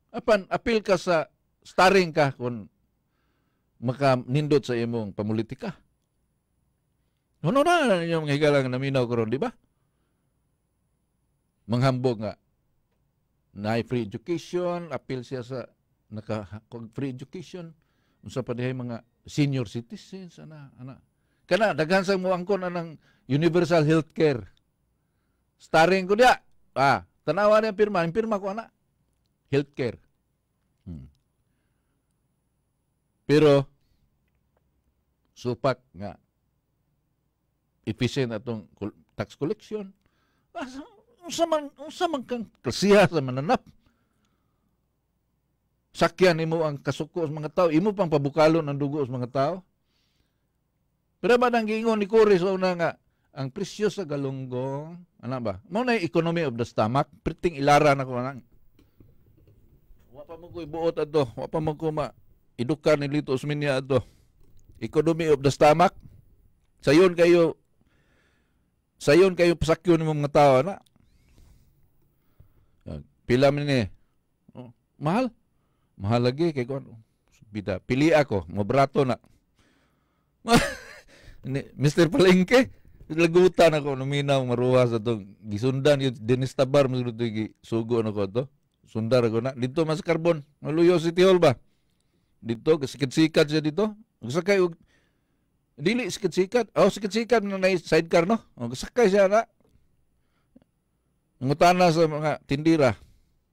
Apan, apil ka sa staring ka kung makanindot sa imong pamulitika. Ano na yung higalang naminaw karon di ba? Manghambog nga. Na free education, appeal siya sa naka free education unsa pa dihay mga senior citizens ana ana. Kana daghan sa mo angkon anang universal health care. Starring ko dia. Ah, tanawa niya pirma, yung pirma ko ana. Health care. Hmm. Pero supak nga efficient atong tax collection. Asa, ah, unsa man unsa man kang kasiya sa mananap. Sakyan nimo ang kasuko sa mga tao, imo pang pabukalon ang dugo sa mga tao. Pero ba nang giingon ni Cory sa una nga ang presyo sa galunggong, ano ba? Mao na economy of the stomach, priting ilara na ko nang. Wa pa mo ko ibuot adto, wa pa mo ko ma edukan ni Lito Usminya adto. Economy of the stomach. Sayon kayo Sayon kayo pasakyo ng mga tao na. Pila man ni. Eh. Oh, mahal. Mahal lagi kay ko ano. Bida, pili ako, mabrato na. Mr. Palengke, lagutan ako numinaw maruha sa tong gisundan yun Dennis Tabar mismo gi sugo na ko to. Sundar ako na dito mas karbon. Maluyo City Hall ba? Dito kasikat-sikat siya dito. Sakay, Dili sikat-sikat. Oh, sikat-sikat na na sidecar, no? Oh, sakay siya na. Ngutana sa mga tindira.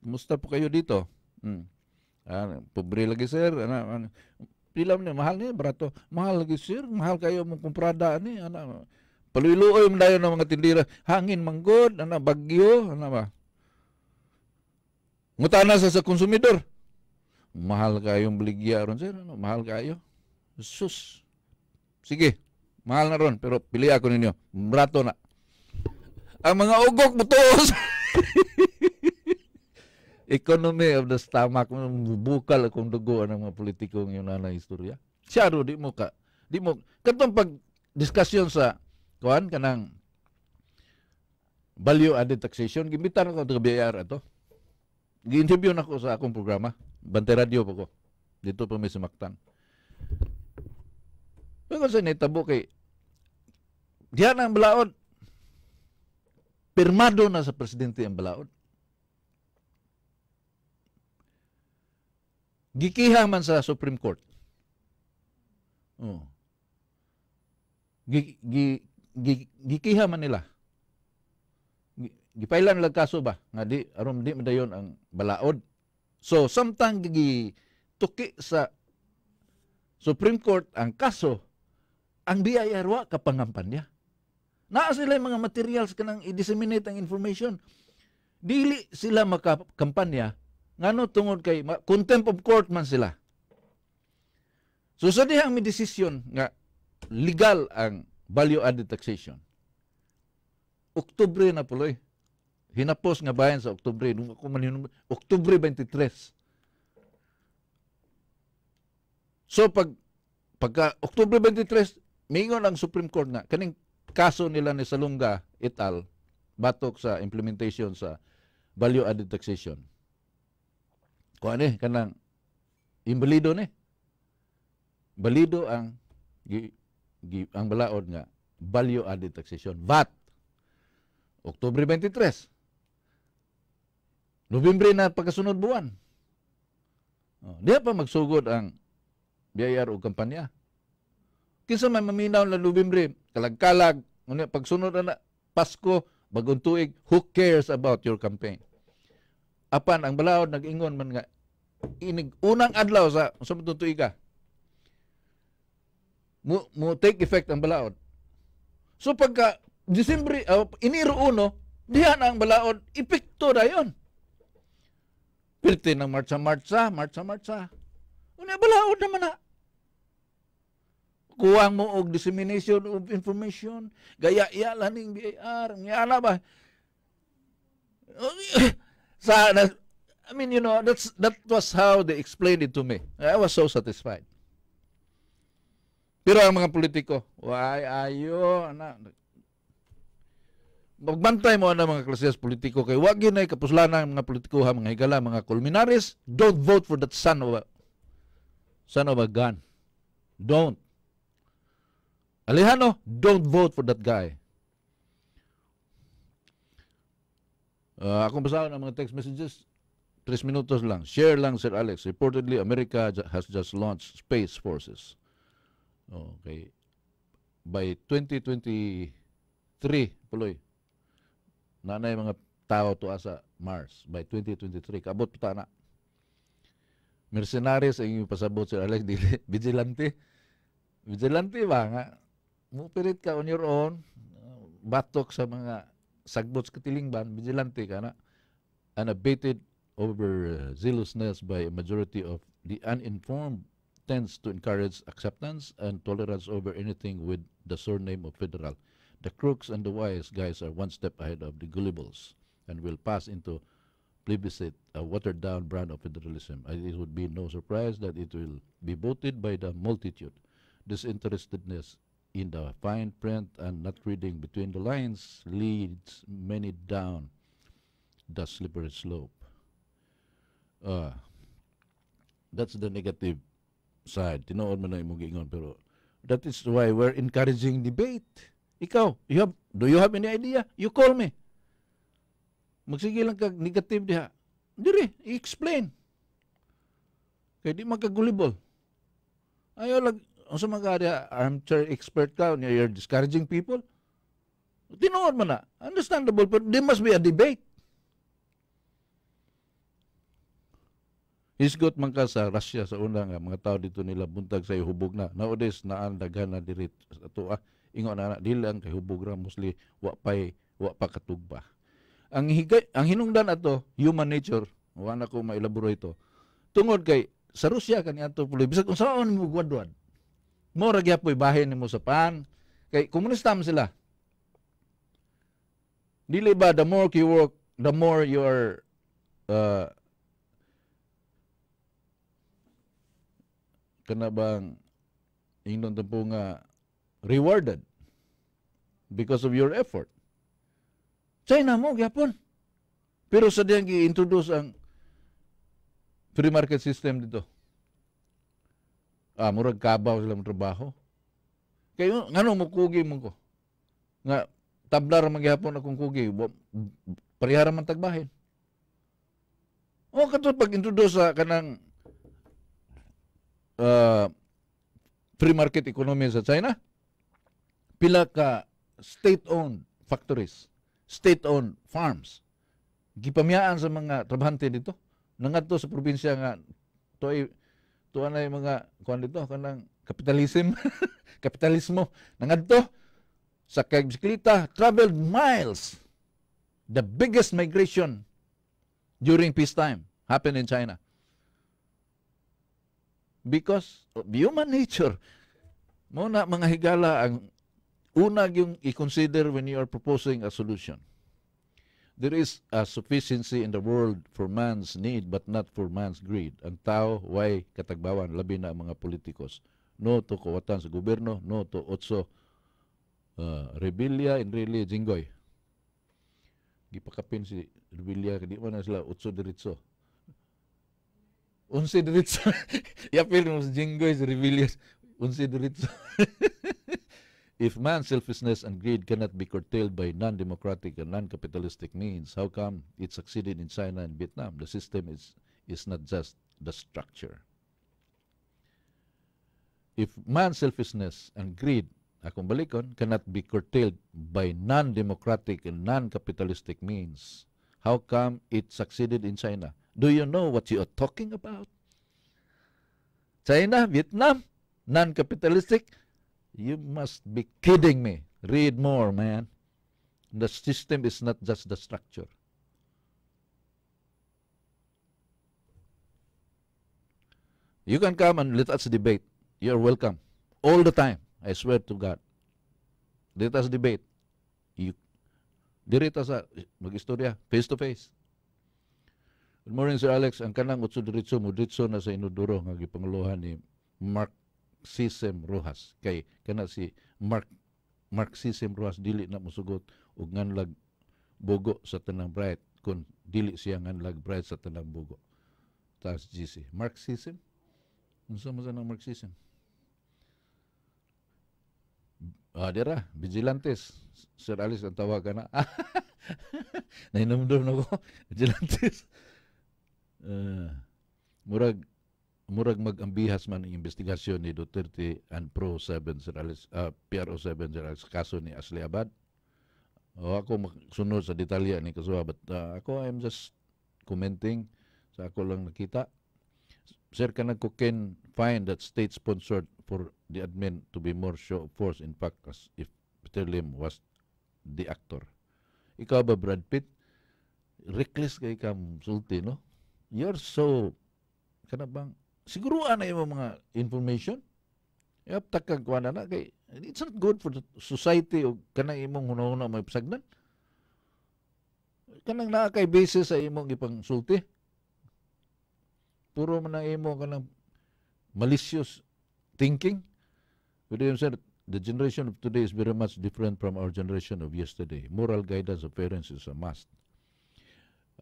Musta po kayo dito? Hmm. Ah, pobre lagi, sir. Ana, ana. Pilam niya, mahal ni barato. Mahal lagi, sir. Mahal kayo mong kumprada ni. Ana, paluiluoy mo dayon ng mga tindira. Hangin manggod, ana, bagyo, ana ba? Ngutana sa sa konsumidor. Mahal kayong bligya ron, sir. Ano, mahal kayo. Sus sige, mahal na ron, pero pili ako ninyo. Brato na. Ang mga ugok, butos! Economy of the stomach, bukal akong dugo ng mga politikong yun na istorya. Siya di mo ka. Di mo, katong pag discussion sa, kuhan ka ng value added taxation, gimitan ako ng BIR ato. Gi-interview na ako sa akong programa. Bante radio po ko. Dito po may sumaktan. Kung sa nitabo kay diyan ang balaod. Pirmado na sa presidente ang balaod. Gikiha man sa Supreme Court. Oh. Gi, gi, gikiha man nila. Gipailan lang kaso ba? Nga di, aron di madayon ang balaod. So, samtang gi tuki sa Supreme Court ang kaso ang BIR wa kapangampanya. Naa sila mga materials kanang i-disseminate ang information. Dili sila makakampanya ngano tungod kay contempt of court man sila. So sa dihang may decision nga legal ang value added taxation. Oktubre na puloy. Hinapos nga bayan sa Oktubre. Nung ako maninom, Oktubre 23. So pag pagka Oktubre 23, mingon ang Supreme Court nga kaning kaso nila ni Salunga et al batok sa implementation sa value added taxation. Ko ani eh, kanang imbalido ni. Eh. Balido ang gi, gi, ang balaod nga value added taxation VAT Oktubre 23. Nobyembre na pagkasunod buwan. Oh, diya pa magsugod ang BIR o kampanya. Kinsa may maminaw na lubimrim, kalag-kalag, ngunit pagsunod na Pasko, bagong tuig, who cares about your campaign? Apan, ang balaod nag-ingon man nga, inig unang adlaw sa sa tuiga. Mo, mo take effect ang balaod. So pagka Disyembre, uh, Enero 1, diha na ang balaod, epekto dayon. Pirti ng marcha-marcha, marcha-marcha. Una balaod naman na kuwang mo og dissemination of information gaya iya lang ning BIR ngana ba sa I mean you know that's that was how they explained it to me I was so satisfied pero ang mga politiko why ayo ana magbantay mo na mga klasiyas politiko kay wag yun ay kapuslanan mga politiko ha mga higala mga kulminaris don't vote for that son of a son of a gun don't Alejandro, don't vote for that guy. Uh, akong basahin ang mga text messages. 3 minutos lang. Share lang, Sir Alex. Reportedly, America has just launched space forces. Okay. By 2023, puloy, nanay mga tao to asa Mars. By 2023, kabot pa na. Mercenaries ang ipasabot, Sir Alex. Vigilante. Vigilante ba nga? mupilit ka on your own, batok sa mga sagbot katilingban, vigilante ka na, and abated over uh, zealousness by a majority of the uninformed tends to encourage acceptance and tolerance over anything with the surname of federal. The crooks and the wise guys are one step ahead of the gullibles and will pass into plebiscite, a watered-down brand of federalism. it would be no surprise that it will be voted by the multitude. Disinterestedness in the fine print and not reading between the lines leads many down the slippery slope. Uh, that's the negative side. Tinood mo na imong giingon pero that is why we're encouraging debate. Ikaw, you have, do you have any idea? You call me. Magsige lang kag negative diha. Dire, i-explain. Kay di magkagulibol. Ayaw lang ang sa mga area, armchair expert ka, you're discouraging people. Tinuod mo na. Understandable, but there must be a debate. Isgot man ka sa Russia sa una nga mga tao dito nila buntag sa hubog na. Nowadays naan daghan na diri ato ah. Ingon na na dilang kay hubog ra mostly wa pay wa pa Ang higay ang hinungdan ato human nature. Wa na ko mailaboro ito. Tungod kay sa Russia, kani ato bisag bisag saan mo gwadwad mo ra gyapoy bahin nimo sa pan kay komunista man sila dili ba the more you work the more you are uh, kana bang ingnon po nga rewarded because of your effort China mo Japan. pero sa diyang gi-introduce ang free market system dito Ah, murag kabaw sa mong trabaho. Kayo, nga mo kugi mo ko. Nga, tablar man gihapon akong kugi, parihara man tagbahin. O, oh, kato pag-introduce sa kanang uh, free market economy sa China, pila ka state-owned factories, state-owned farms. Gipamyaan sa mga trabahante dito. Nangadto sa probinsya nga to ay tuwa na yung mga kuan dito kanang kapitalism kapitalismo nangadto sa kay bisikleta traveled miles the biggest migration during peace time happened in China because of human nature mo na mga higala ang una yung i-consider when you are proposing a solution There is a sufficiency in the world for man's need but not for man's greed. Ang tao, way katagbawan, labi na ang mga politikos. No to kuwatan sa gobyerno, no to otso uh, rebellia and really jinggoy. Gipakapin si rebellia, hindi mo na sila otso diritso. Unsi diritso. Yapil mo si jinggoy, si rebellia, unsi diritso. If man's selfishness and greed cannot be curtailed by non-democratic and non-capitalistic means, how come it succeeded in China and Vietnam? The system is, is not just the structure. If man's selfishness and greed, akumbalikon, cannot be curtailed by non-democratic and non-capitalistic means, how come it succeeded in China? Do you know what you are talking about? China, Vietnam, non-capitalistic, You must be kidding me. Read more, man. The system is not just the structure. You can come and let us debate. You're welcome. All the time. I swear to God. Let us debate. You, dirita sa magistorya, face to face. Good morning, Sir Alex. Ang kanang utso diritso mo, diritso na sa inuduro nga gipanguluhan ni Mark Sisem Rojas kay kana si Mark Mark Sisem Rojas dili na musugot og nganlag bugo sa tanang bright kun dili siya nganlag bright sa tanang bugo taas GC Marxism unsa man ang Marxism Ah, dira, vigilantes. Sir Alice ang tawag ka na. Nainumdum na ko. Vigilantes. Uh, murag murag magambihas man ang investigasyon ni Duterte and Pro 7 Sir Alex, uh, ah, PRO 7 Sir Alex, kaso ni Ashley Abad. O ako sunod sa detalya ni Kasuha, but uh, ako I'm just commenting sa ako lang nakita. Sir, can I can find that state-sponsored for the admin to be more show of force in fact as if Peter Lim was the actor. Ikaw ba, Brad Pitt? Reckless kay kam sulti, no? You're so, kana bang siguro na imo mga information. Yap, takag kuha na Kay, it's not good for the society o kanang imong hunahuna may pasagnan. Kanang naa kay basis sa imong ipang sulti. Puro man ang imo kanang malicious thinking. But you said, the generation of today is very much different from our generation of yesterday. Moral guidance of parents is a must.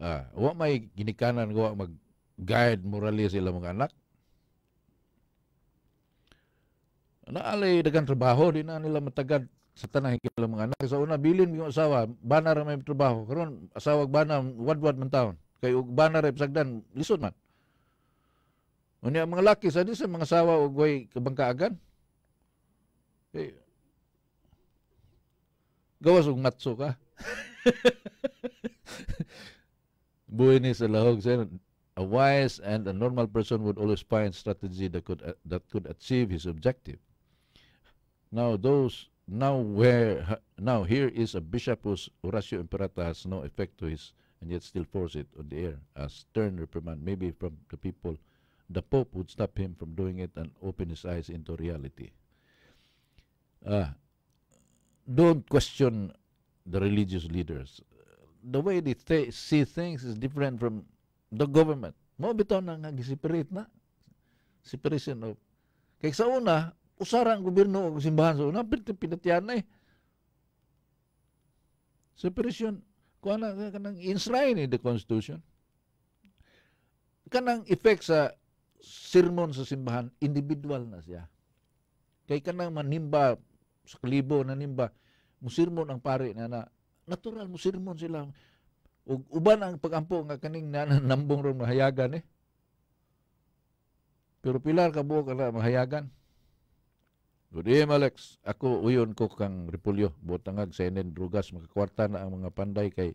Ah, uh, wa may ginikanan ko mag guide morally sa ilang mga anak naalay dagan trabaho di na nila matagad sa tanang ilang mga anak sa una bilin yung asawa bana ra may trabaho karon asawa wad wadwad man taon kay ug bana ra lisod man unya mga laki sa sa mga asawa ug way kabangkaagan kay eh, gawas og matso ka buhay ni sa lahog sir a wise and a normal person would always find strategy that could uh, that could achieve his objective Now those now where now here is a bishop whose Horacio Imperata has no effect to his and yet still force it on the air as stern reprimand maybe from the people the Pope would stop him from doing it and open his eyes into reality. Uh, don't question the religious leaders. The way they th see things is different from the government. Mo bitaw na nga separate na separation of kay sa una usara ang gobyerno o simbahan sa una, pinatiyan na eh. Separation. Kuha ano, na, kanang enshrine in eh, the Constitution. Kanang effect sa sermon sa simbahan, individual na siya. Kay kanang manimba, sa kalibo na nimba, musirmon ang pare na na, natural musirmon sila. Ug uban ang pagampo nga kaning nanan nambong rong mahayagan eh. Pero pilar ka buo ka na mahayagan. Good day, Alex. Ako, uyon ko kang repulyo. Botangag sa inen drugas. Makakwarta na ang mga panday kay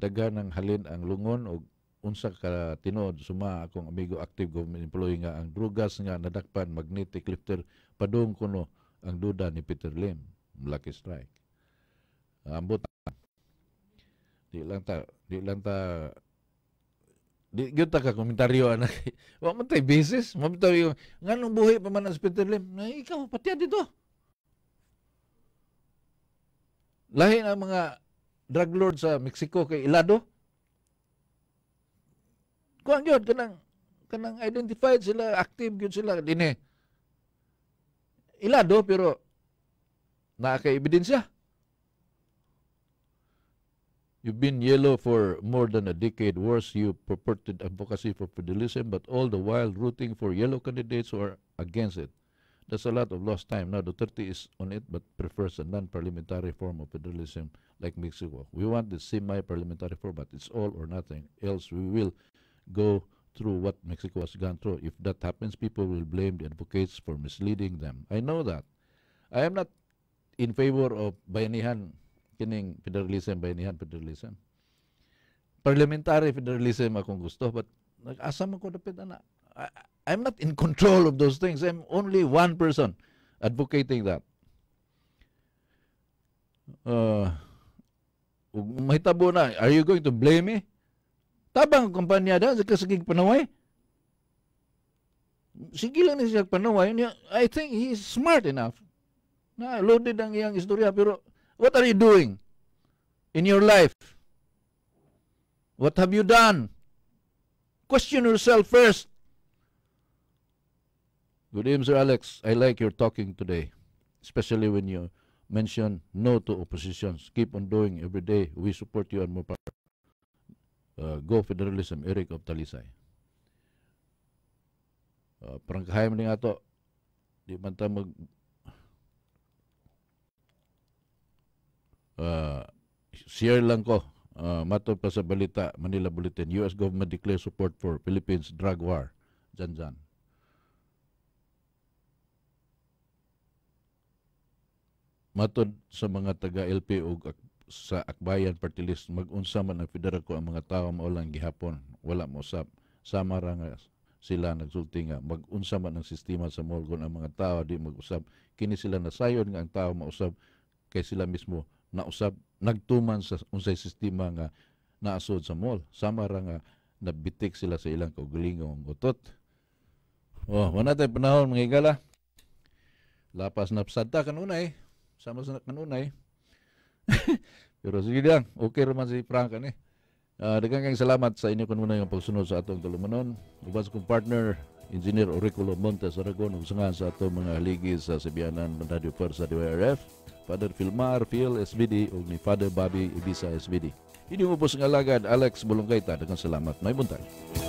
daghan ng halin ang lungon o unsa ka tinod suma akong amigo active government employee nga ang drugas nga nadakpan magnetic lifter padung kuno ang duda ni Peter Lim lucky strike ambot di lang ta di lang ta Di gyud ka komentaryo ana. Wa man tay basis, mabitaw yo. Nganong buhi pa man ang Spitterlim? Eh, na ikaw pati dito. Lahi na mga drug lord sa Mexico kay Ilado. Kuan gyud kanang kanang identified sila, active gyud sila dinhi. Eh. Ilado pero naa kay ebidensya. You've been yellow for more than a decade. Worse, you purported advocacy for federalism, but all the while rooting for yellow candidates who are against it. That's a lot of lost time. Now Duterte is on it, but prefers a non-parliamentary form of federalism like Mexico. We want the semi-parliamentary format. It's all or nothing. Else we will go through what Mexico has gone through. If that happens, people will blame the advocates for misleading them. I know that. I am not in favor of bayanihan kining federalism ba bayanihan federalism parliamentary federalism akong gusto but nag-asa man ko dapat ana I'm not in control of those things I'm only one person advocating that uh, mahitabo na are you going to blame me tabang kumpanya da sa kasagig panaway sige lang ni siya panaway I think he is smart enough na loaded ang iyang istorya pero What are you doing in your life? What have you done? Question yourself first. Good evening, Sir Alex. I like your talking today, especially when you mention no to oppositions. Keep on doing every day. We support you and more power. Uh, go Federalism, Eric of Talisay. Uh, parang kahayam na nga to. Di man ta mag uh, share lang ko, uh, matod pa sa balita, Manila Bulletin, U.S. government declare support for Philippines drug war. Diyan, diyan. Matod sa mga taga-LPO sa Akbayan Party List, mag-unsa man ang federal ko ang mga tao lang gihapon. Wala mo usap. Sama ra nga sila nagsulti nga mag-unsa man ang sistema sa Morgon ang mga tao di mag-usap. Kini sila nasayon nga ang tao mausap kay sila mismo na usab nagtuman sa unsay sistema nga naasod sa mall sama ra nga nabitik sila sa ilang kaugalingong utot oh wala tay panahon mga igala lapas na psada kanunay sama sa kanunay pero sige lang okay ra man si Frank ani eh. Uh, daghang kang salamat sa inyo kanunay ang pagsunod sa atong tulumanon. Uban sa kong partner, Engineer Auriculo Montes Aragon, ug sangahan sa atong mga haligi sa Sibianan Radio Force sa DYRF. Father Filmar, Mar, Phil SBD, Ugni Father Babi Ibiza SBD. Ini mempunyai segala Alex belum kaitan dengan selamat. Mari buntai.